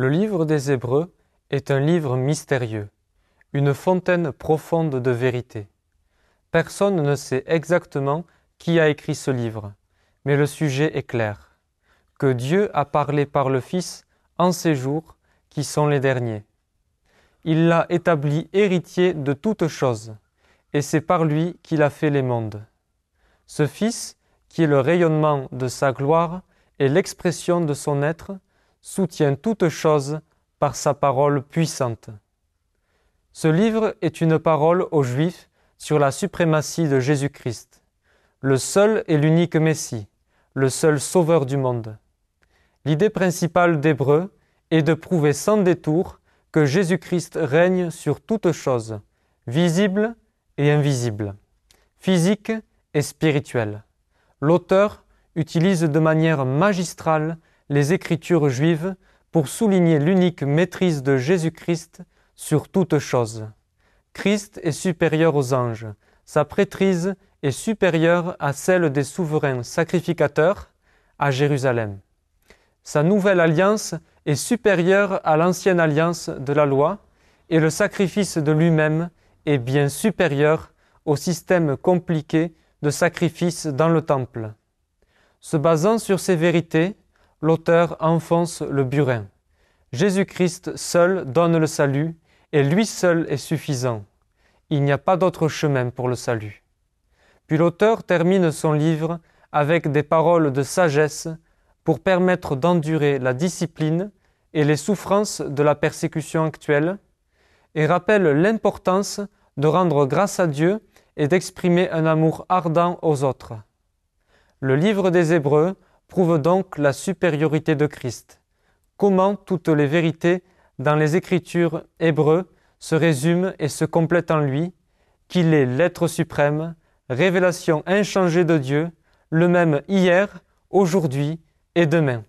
Le livre des Hébreux est un livre mystérieux, une fontaine profonde de vérité. Personne ne sait exactement qui a écrit ce livre, mais le sujet est clair, que Dieu a parlé par le Fils en ces jours qui sont les derniers. Il l'a établi héritier de toutes choses, et c'est par lui qu'il a fait les mondes. Ce Fils, qui est le rayonnement de sa gloire et l'expression de son être, soutient toute chose par sa parole puissante. Ce livre est une parole aux Juifs sur la suprématie de Jésus-Christ, le seul et l'unique Messie, le seul Sauveur du monde. L'idée principale d'Hébreu est de prouver sans détour que Jésus-Christ règne sur toutes choses, visibles et invisibles, physique et spirituelle. L'auteur utilise de manière magistrale les Écritures juives pour souligner l'unique maîtrise de Jésus-Christ sur toute chose. Christ est supérieur aux anges, sa prêtrise est supérieure à celle des souverains sacrificateurs à Jérusalem. Sa nouvelle alliance est supérieure à l'ancienne alliance de la loi, et le sacrifice de lui-même est bien supérieur au système compliqué de sacrifice dans le temple. Se basant sur ces vérités, l'auteur enfonce le burin. Jésus-Christ seul donne le salut, et lui seul est suffisant. Il n'y a pas d'autre chemin pour le salut. Puis l'auteur termine son livre avec des paroles de sagesse pour permettre d'endurer la discipline et les souffrances de la persécution actuelle, et rappelle l'importance de rendre grâce à Dieu et d'exprimer un amour ardent aux autres. Le livre des Hébreux prouve donc la supériorité de Christ. Comment toutes les vérités dans les Écritures hébreux se résument et se complètent en lui, qu'il est l'être suprême, révélation inchangée de Dieu, le même hier, aujourd'hui et demain.